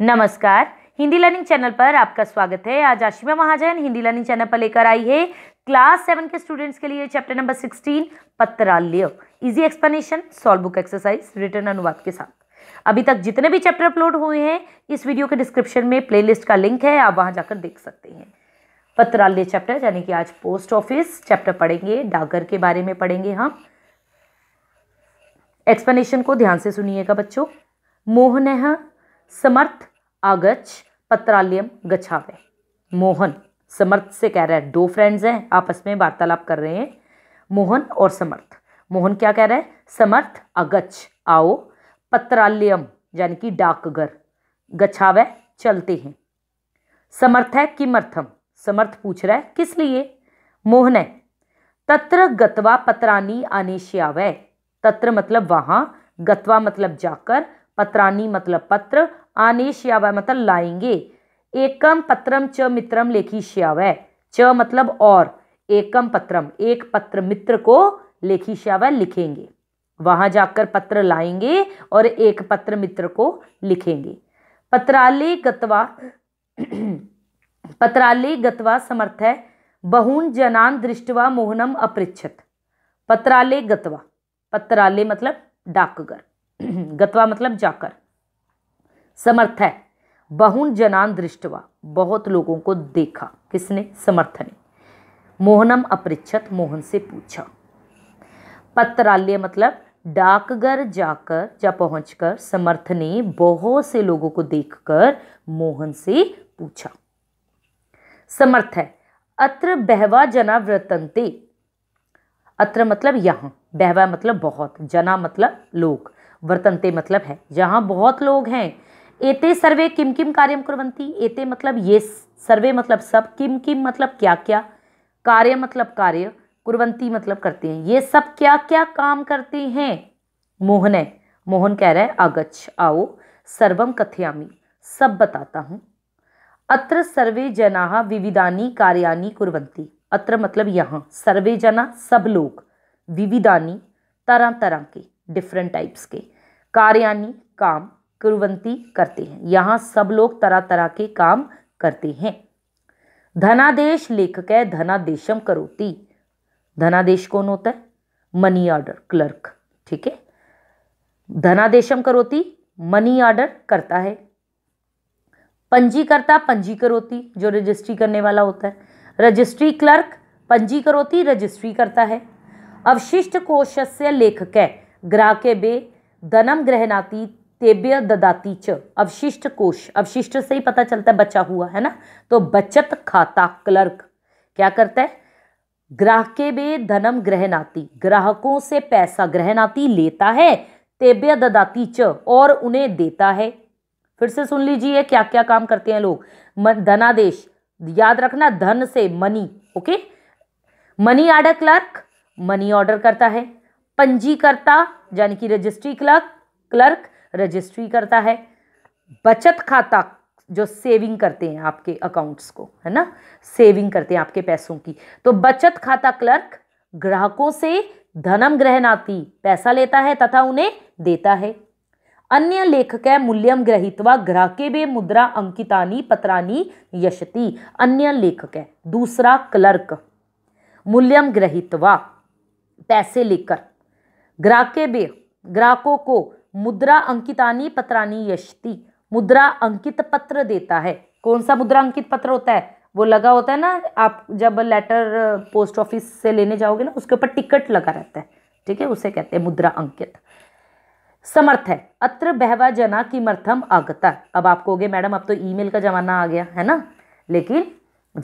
नमस्कार Hindi learning channel पर आपका स्वागत है आज आशिमा महाजन हिंदी लर्निंग चैनल पर लेकर आई है क्लास सेवन के स्टूडेंट्स के लिए चैप्टर नंबर सिक्सटीन पत्राल्य easy explanation solve book exercise written अनुवाद के साथ अभी तक जितने भी चैप्टर अपलोड हुए हैं इस वीडियो के डिस्क्रिप्शन में प्ले का लिंक है आप वहाँ जाकर देख सकते हैं पत्राल्य चैप्टर यानी कि आज पोस्ट ऑफिस चैप्टर पढ़ेंगे डाकघर के बारे में पढ़ेंगे हम एक्सप्लेनेशन को ध्यान से सुनिएगा बच्चों मोहनह समर्थ आगच पत्रालयम गछावे मोहन समर्थ से कह रहा है दो फ्रेंड्स हैं आपस में वार्तालाप कर रहे हैं मोहन और समर्थ मोहन क्या कह रहा है समर्थ अगच आओ पत्रालयम यानी कि डाकघर गछावे चलते हैं समर्थ है किमर्थम समर्थ पूछ रहा है किस लिए मोहन है तत्र गतवा पत्रानी आनेश्यावय तत्र मतलब वहां गतवा मतलब जाकर पत्रानी मतलब पत्र आने श्यावै मतलब लाएंगे एकम पत्रम च मित्रम लेखी श्यावै च मतलब और एकम पत्रम एक पत्र मित्र को लेखी श्यावै लिखेंगे वहां जाकर पत्र लाएंगे और एक पत्र मित्र को लिखेंगे पत्राले गतवा पत्राले गतवा समर्थ है बहून जनान दृष्टवा मोहनम अपृच्छत पत्राले गतवा पत्राले मतलब डाकघर गतवा मतलब जाकर समर्थ है बहुन जनान दृष्टवा बहुत लोगों को देखा किसने समर्थ ने मोहनम अपृच्छत मोहन से पूछा पत्रालय मतलब डाकघर जाकर जा पहुंचकर समर्थ ने बहुत से लोगों को देखकर मोहन से पूछा समर्थ है अत्र बहवा जना व्रतंते अत्र मतलब यहाँ बहवा मतलब बहुत जना मतलब लोग वर्तनते मतलब है जहाँ बहुत लोग हैं एते सर्वे किम किम कार्यम कुरंती एते मतलब ये सर्वे मतलब सब किम किम मतलब क्या क्या कार्य मतलब कार्य कुरवंती मतलब करते हैं ये सब क्या क्या काम करते हैं मोहन है मोहन कह रहा है आगच्छ आओ सर्वम कथयामी सब बताता हूँ अत्र सर्वे जना विविधानी कार्यानी कुरवंती अत्र मतलब यहाँ सर्वे जना सब लोग विविधानी तरह तरह के डिफरेंट टाइप्स के कार्यानि काम कुरवंती करते हैं यहाँ सब लोग तरह तरह के काम करते हैं धनादेश लेखक है धनादेशम करोती धनादेश कौन होता है मनी ऑर्डर क्लर्क ठीक है धनादेशम करोती मनी ऑर्डर करता है पंजीकर्ता पंजी करोती जो रजिस्ट्री करने वाला होता है रजिस्ट्री क्लर्क पंजी करोती रजिस्ट्री करता है अवशिष्ट कोश से लेखक है ग्राहके बे धनम ग्रहणाती तेब्य ददाती च अवशिष्ट कोश अवशिष्ट से ही पता चलता है बचा हुआ है ना तो बचत खाता क्लर्क क्या करता है ग्राहके में धनम ग्रहनाती ग्राहकों से पैसा ग्रहणाती लेता है तेब्य ददाती च और उन्हें देता है फिर से सुन लीजिए क्या क्या काम करते हैं लोग धनादेश याद रखना धन से money okay money order clerk money order करता है पंजीकर्ता यानी कि रजिस्ट्री क्लर्क क्लर्क रजिस्ट्री करता है बचत खाता जो सेविंग करते हैं आपके अकाउंट्स को है ना सेविंग करते हैं आपके पैसों की तो बचत खाता क्लर्क ग्राहकों से धनम ग्रहणाती पैसा लेता है तथा उन्हें देता है अन्य लेखक मूल्यम ग्रहित्वा ग्राहके वे मुद्रा अंकितानी पत्रानी यशति अन्य लेखक है दूसरा क्लर्क मूल्यम ग्रहित्वा पैसे लेकर ग्राहके बे ग्राहकों को मुद्रा अंकितानी पत्रानी यशति मुद्रा अंकित पत्र देता है कौन सा मुद्रा अंकित पत्र होता है वो लगा होता है ना आप जब लेटर पोस्ट ऑफिस से लेने जाओगे ना उसके ऊपर टिकट लगा रहता है ठीक है उसे कहते हैं मुद्रा अंकित समर्थ है अत्र बहवा जना की मर्थम आगता अब आप कहोगे मैडम अब तो ईमेल का ज़माना आ गया है ना लेकिन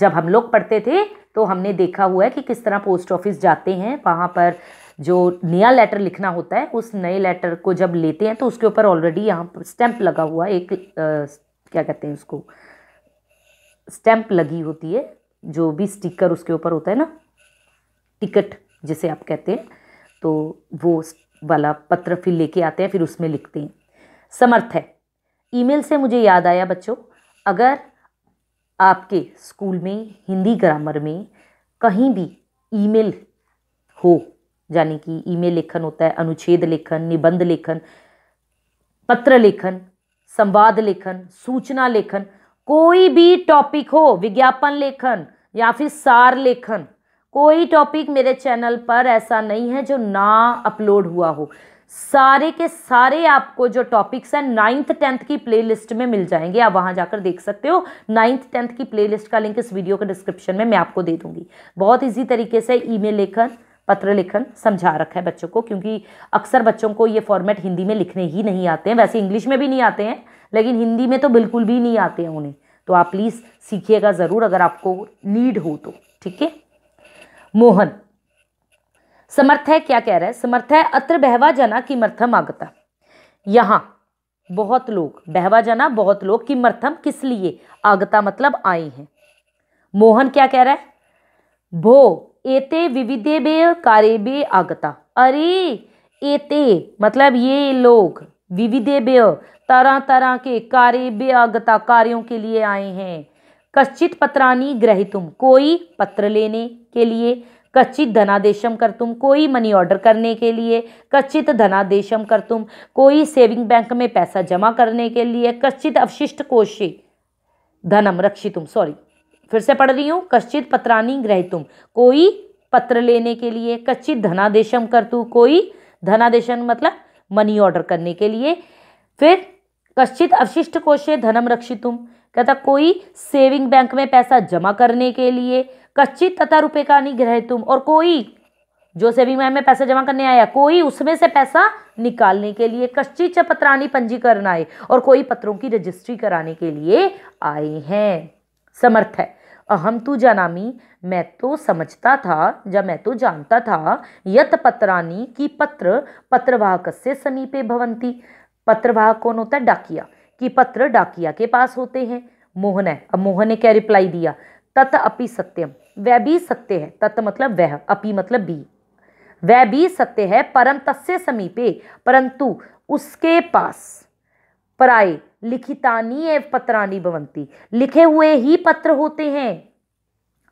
जब हम लोग पढ़ते थे तो हमने देखा हुआ है कि किस तरह पोस्ट ऑफिस जाते हैं वहाँ पर जो नया लेटर लिखना होता है उस नए लेटर को जब लेते हैं तो उसके ऊपर ऑलरेडी यहाँ पर स्टैंप लगा हुआ एक आ, क्या कहते हैं उसको स्टैंप लगी होती है जो भी स्टिकर उसके ऊपर होता है ना टिकट जिसे आप कहते हैं तो वो वाला पत्र फिर लेके आते हैं फिर उसमें लिखते हैं समर्थ है ईमेल से मुझे याद आया बच्चों अगर आपके स्कूल में हिंदी ग्रामर में कहीं भी ईमेल हो यानी कि ईमेल लेखन होता है अनुच्छेद लेखन निबंध लेखन पत्र लेखन संवाद लेखन सूचना लेखन कोई भी टॉपिक हो विज्ञापन लेखन या फिर सार लेखन कोई टॉपिक मेरे चैनल पर ऐसा नहीं है जो ना अपलोड हुआ हो सारे के सारे आपको जो टॉपिक्स हैं नाइन्थ टेंथ की प्लेलिस्ट में मिल जाएंगे आप वहाँ जाकर देख सकते हो नाइन्थ टेंथ की प्लेलिस्ट का लिंक इस वीडियो के डिस्क्रिप्शन में मैं आपको दे दूंगी बहुत इजी तरीके से ईमेल लेखन पत्र लेखन समझा रखा है बच्चों को क्योंकि अक्सर बच्चों को ये फॉर्मेट हिंदी में लिखने ही नहीं आते हैं वैसे इंग्लिश में भी नहीं आते हैं लेकिन हिंदी में तो बिल्कुल भी नहीं आते हैं उन्हें तो आप प्लीज़ सीखिएगा ज़रूर अगर आपको नीड हो तो ठीक है मोहन समर्थ है क्या कह रहा है समर्थ है अत्र बहवा जना किमर्थम आगता यहाँ बहुत लोग बहवा जना बहुत लोग किमर्थम किस लिए आगता मतलब आए हैं मोहन क्या कह रहा है भो एते विविधे कार्य बे आगता अरे एते मतलब ये लोग विविधे बे तरह तरह के कार्य बे आगता कार्यों के लिए आए हैं कश्चित पत्रानी तुम कोई पत्र लेने के लिए कच्चित धनादेशम कर तुम कोई मनी ऑर्डर करने के लिए कच्चित धनादेशम कर तुम कोई सेविंग बैंक में पैसा जमा करने के लिए कच्चित अवशिष्ट कोशे धनम रक्षितुम सॉरी फिर से पढ़ रही हूँ कश्चित पत्रानी ग्रह कोई पत्र लेने के लिए कश्चित धनादेशम तू कोई धनादेशन मतलब मनी ऑर्डर करने के लिए फिर कश्चित अवशिष्ट कोशे धनम रक्षितुम कहता कोई सेविंग बैंक में पैसा जमा करने के लिए कच्चित तथा रुपये का नहीं ग्रह तुम और कोई जो सेविंग बैंक में पैसा जमा करने आया कोई उसमें से पैसा निकालने के लिए कश्चित पत्रानी पंजीकरण आए और कोई पत्रों की रजिस्ट्री कराने के लिए आए हैं समर्थ है अहम तो जानामी मैं तो समझता था या मैं तो जानता था यत पत्रानी कि पत्र पत्रवाहक से समीपे भवंती पत्रवाहक कौन होता है डाकिया कि पत्र डाकिया के पास होते हैं मोहन है अब मोहन ने क्या रिप्लाई दिया तत अपि सत्यम वह भी सत्य है तत् मतलब वह अपि मतलब भी वह भी सत्य है परम तस्य समीपे परंतु उसके पास पराए लिखितानी एवं पत्रानी भवंती लिखे हुए ही पत्र होते हैं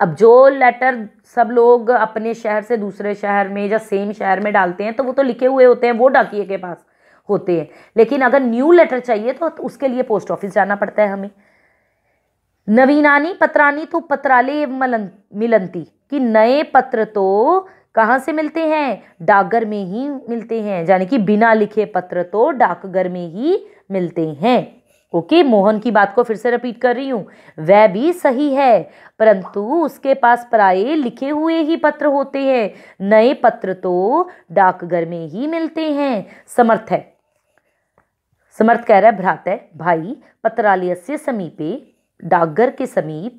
अब जो लेटर सब लोग अपने शहर से दूसरे शहर में या सेम शहर में डालते हैं तो वो तो लिखे हुए होते हैं वो डाकिए के पास होते हैं लेकिन अगर न्यू लेटर चाहिए तो उसके लिए पोस्ट ऑफिस जाना पड़ता है हमें नवीनानी पत्रानी तो पत्राले मलन मिलंती कि नए पत्र तो कहाँ से मिलते हैं डाकघर में ही मिलते हैं यानी कि बिना लिखे पत्र तो डाकघर में ही मिलते हैं ओके okay, मोहन की बात को फिर से रिपीट कर रही हूँ वह भी सही है परंतु उसके पास प्राय लिखे हुए ही पत्र होते हैं नए पत्र तो डाकघर में ही मिलते हैं समर्थ है समर्थ कह रहा है भ्रात है भाई पत्रालय से समीपे डाकघर के समीप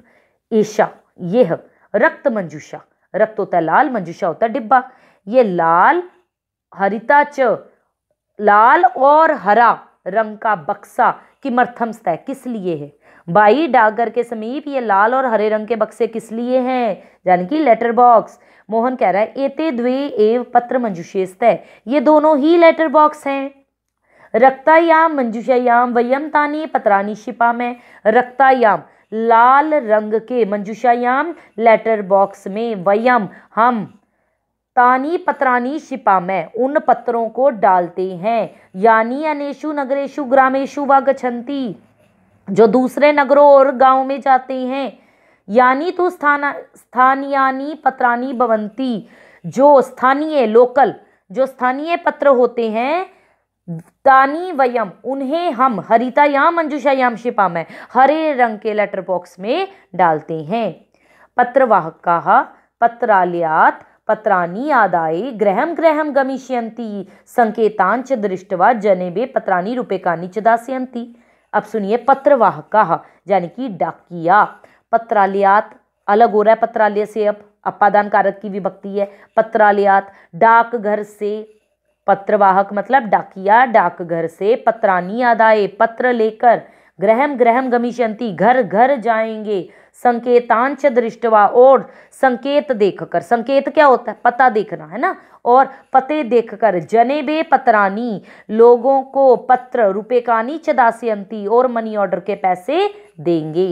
ईशा यह रक्त मंजूषा रक्त होता है लाल मंजूषा होता है डिब्बा ये लाल हरिता च लाल और हरा रंग का बक्सा की मर्थम स्तः किस लिए है बाई डाकघर के समीप ये लाल और हरे रंग के बक्से किस लिए हैं यानी कि लेटर बॉक्स मोहन कह रहा है एते द्वे एव पत्र मंजूषे स्तः ये दोनों ही लेटर बॉक्स हैं रक्तायाम मंजुषायाम वयम तानी पत्रानी शिपा में रक्तायाम लाल रंग के मंजुषायाम लेटर बॉक्स में वयम हम तानी पत्रानी शिपा में उन पत्रों को डालते हैं यानी अनेशु नगरेशु ग्रामेशु व गछंती जो दूसरे नगरों और गांव में जाते हैं यानी तो स्थान स्थानीयानी पत्रानी भवंती जो स्थानीय लोकल जो स्थानीय पत्र होते हैं दानी वयम उन्हें हम हरिता याम शिपा में हरे रंग के लेटर बॉक्स में डालते हैं पत्रवाहका पत्रालयात पत्राणी आदाय ग्रहम ग्रहम गमिष्यंती संकेतांच दृष्टवा जनेबे पत्राणी का नीच दास्यंती अब सुनिए पत्रवाहका यानी कि डाकिया पत्रालयात अलग हो रहा है पत्रालय से अब अपादान कारक की विभक्ति है पत्रालयात डाकघर से पत्रवाहक मतलब डाकिया डाकघर से पत्रानी आदाए पत्र लेकर ग्रहम ग्रहम गमिष्यंती घर घर जाएंगे संकेतांश दृष्टवा और संकेत देखकर संकेत क्या होता है पता देखना है ना और पते देखकर बे पत्रानी लोगों को पत्र रुपेकानी चदास्यंती और मनी ऑर्डर के पैसे देंगे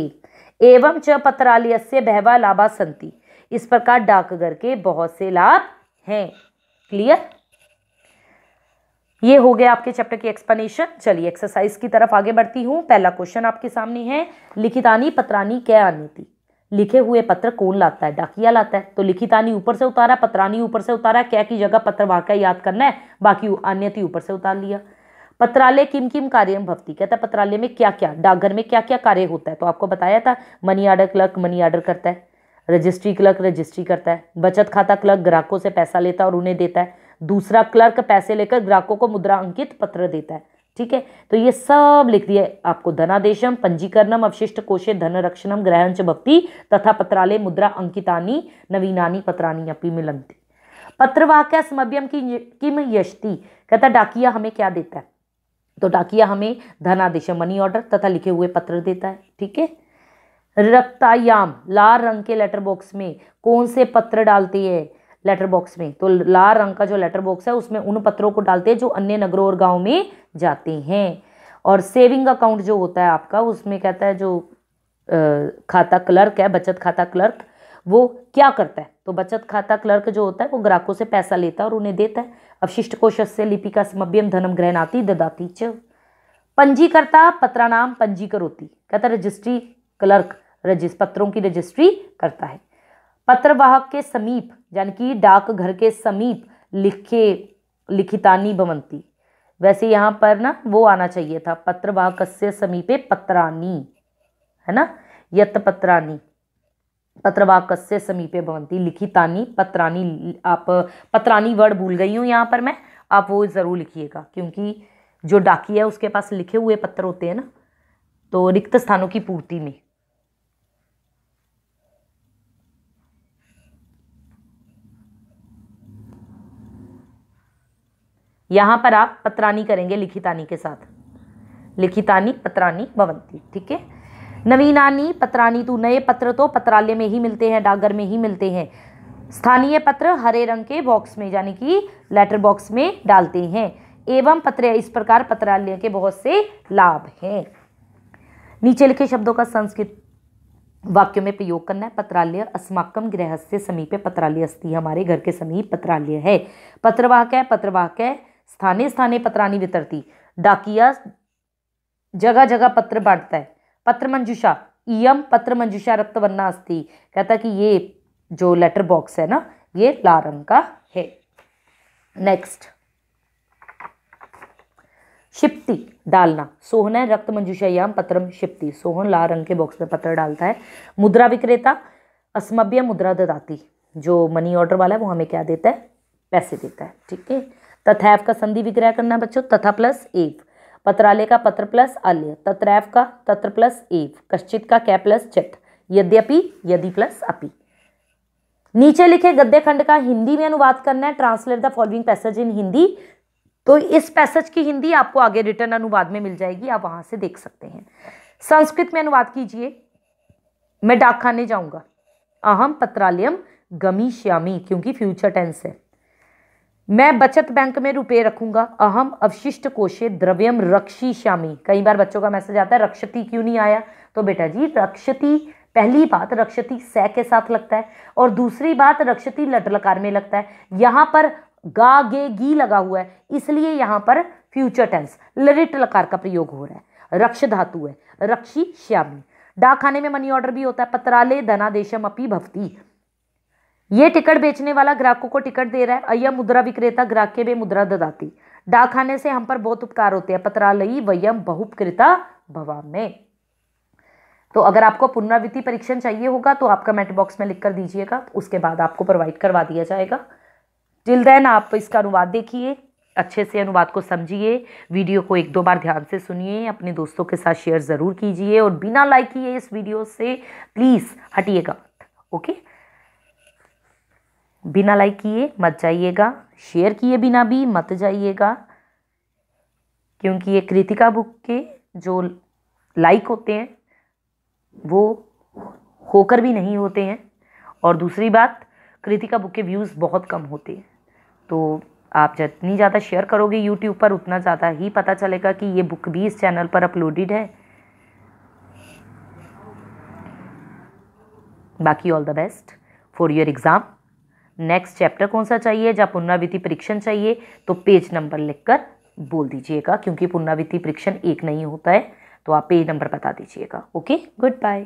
एवं च पत्रालय से बहवा लाभा संति इस प्रकार डाकघर के बहुत से लाभ हैं क्लियर ये हो गया आपके चैप्टर की एक्सप्लेनेशन चलिए एक्सरसाइज की तरफ आगे बढ़ती हूँ पहला क्वेश्चन आपके सामने है लिखितानी पत्रानी क्या आनी लिखे हुए पत्र कौन लाता है डाकिया लाता है तो लिखितानी ऊपर से उतारा पत्रानी ऊपर से उतारा क्या की जगह पत्र वहाँ याद करना है बाकी अन्यति ऊपर से उतार लिया पत्रालय किम किम कार्य भक्ति कहता है पत्रालय में क्या क्या डाकघर में क्या क्या कार्य होता है तो आपको बताया था money order clerk money order करता है रजिस्ट्री क्लर्क रजिस्ट्री करता है बचत खाता क्लर्क ग्राहकों से पैसा लेता है और उन्हें देता है दूसरा क्लर्क पैसे लेकर ग्राहकों को मुद्रा अंकित पत्र देता है ठीक है तो ये सब लिख दिया आपको धनादेशम पंजीकरणम अवशिष्ट कोशे धन रक्षणम ग्रहणच भक्ति तथा पत्रालय मुद्रा अंकितानी नवीनानी पत्रानी अपनी मिलंती पत्रवाक्य समभ्यम की किम यशति कहता डाकिया हमें क्या देता है तो डाकिया हमें धनादेश मनी ऑर्डर तथा लिखे हुए पत्र देता है ठीक है रक्तायाम लाल रंग के लेटर बॉक्स में कौन से पत्र डालती है लेटर बॉक्स में तो लाल रंग का जो लेटर बॉक्स है उसमें उन पत्रों को डालते हैं जो अन्य नगरों और गाँव में जाते हैं और सेविंग अकाउंट जो होता है आपका उसमें कहता है जो खाता क्लर्क है बचत खाता क्लर्क वो क्या करता है तो बचत खाता क्लर्क जो होता है वो ग्राहकों से पैसा लेता है और उन्हें देता है अवशिष्ट कोशस से लिपिका समभ्यम धनम ग्रहणाती ददाती च पंजीकर्ता पत्रानाम पंजीकरोती कहता रजिस्ट्री क्लर्क रजिस्ट पत्रों की रजिस्ट्री करता है पत्रवाहक के समीप यानी कि डाकघर के समीप लिखे लिखितानी भवंती वैसे यहाँ पर ना वो आना चाहिए था पत्रवाहक से समीपे पत्रानी है ना यत पत्रानी पत्रवाहक से समीपे भवंती लिखितानी पत्रानी आप पत्रानी वर्ड भूल गई हूँ यहाँ पर मैं आप वो ज़रूर लिखिएगा क्योंकि जो डाकी है उसके पास लिखे हुए पत्र होते हैं ना तो रिक्त स्थानों की पूर्ति में यहाँ पर आप पत्रानी करेंगे लिखितानी के साथ लिखितानी पत्रानी भवंती ठीक है नवीनानी पत्रानी तो नए पत्र तो पत्रालय में ही मिलते हैं डाकघर में ही मिलते हैं स्थानीय पत्र हरे रंग के बॉक्स में यानी कि लेटर बॉक्स में डालते हैं एवं पत्र इस प्रकार पत्रालय के बहुत से लाभ हैं नीचे लिखे शब्दों का संस्कृत वाक्यों में प्रयोग करना है पत्रालय अस्माकम गृहस्थ समीपे पत्रालय अस्थि हमारे घर के समीप पत्रालय है पत्रवाहक है पत्रवाहक है स्थाने स्थाने पत्रानी वितरती डाकिया जगह जगह पत्र बांटता है पत्र मंजूषा इम पत्र मंजूषा वर्णा अस्थि कहता कि ये जो लेटर बॉक्स है ना ये लाल रंग का है नेक्स्ट शिप्ति डालना सोहन रक्त यम पत्रम शिप्ति सोहन लाल रंग के बॉक्स में पत्र डालता है मुद्रा विक्रेता अस्मभ्य मुद्रा ददाती जो मनी ऑर्डर वाला है वो हमें क्या देता है पैसे देता है ठीक है तथैव का संधि विग्रह करना है बच्चों तथा प्लस एव पत्रालय का पत्र प्लस आल्य तत्रैव का तत्र प्लस एव कश्चित का कै प्लस चित यद्यपि यदि प्लस अपि नीचे लिखे गद्य खंड का हिंदी में अनुवाद करना है translate the following passage in Hindi तो इस पैसेज की हिंदी आपको आगे रिटर्न अनुवाद में मिल जाएगी आप वहां से देख सकते हैं संस्कृत में अनुवाद कीजिए मैं डाक खाने जाऊंगा अहम पत्रालयम गमी श्यामी क्योंकि फ्यूचर टेंस है मैं बचत बैंक में रुपए रखूंगा अहम अवशिष्ट कोशे द्रव्यम रक्षी श्यामी कई बार बच्चों का मैसेज आता है रक्षती क्यों नहीं आया तो बेटा जी रक्षती पहली बात रक्षती सह के साथ लगता है और दूसरी बात रक्षती लटलकार में लगता है यहाँ पर गा गे गी लगा हुआ है इसलिए यहाँ पर फ्यूचर टेंस लरिट लकार का प्रयोग हो रहा है रक्ष धातु है रक्षी श्यामी डाकखाने में मनी ऑर्डर भी होता है पत्राले धनादेशम अपी भवती ये टिकट बेचने वाला ग्राहकों को टिकट दे रहा है अय मुद्रा विक्रेता ग्राहक के भी मुद्रा ददाती डाकखाने से हम पर बहुत उपकार होते हैं पत्रालयी वयम बहुपकृता भवा में तो अगर आपको पुनरावृत्ति परीक्षण चाहिए होगा तो आप कमेंट बॉक्स में लिख कर दीजिएगा उसके बाद आपको प्रोवाइड करवा दिया जाएगा टिल देन आप इसका अनुवाद देखिए अच्छे से अनुवाद को समझिए वीडियो को एक दो बार ध्यान से सुनिए अपने दोस्तों के साथ शेयर ज़रूर कीजिए और बिना लाइक किए इस वीडियो से प्लीज़ हटिएगा ओके बिना लाइक किए मत जाइएगा शेयर किए बिना भी मत जाइएगा क्योंकि ये कृतिका बुक के जो लाइक होते हैं वो होकर भी नहीं होते हैं और दूसरी बात कृतिका बुक के व्यूज़ बहुत कम होते हैं तो आप जितनी ज़्यादा शेयर करोगे यूट्यूब पर उतना ज़्यादा ही पता चलेगा कि ये बुक भी इस चैनल पर अपलोडेड है बाकी all the best for your exam next chapter कौन सा चाहिए जब पुनरावृत्ति परीक्षण चाहिए तो पेज नंबर लिखकर बोल दीजिएगा क्योंकि पुनरावृत्ति परीक्षण एक नहीं होता है तो आप पेज नंबर बता दीजिएगा ओके गुड बाय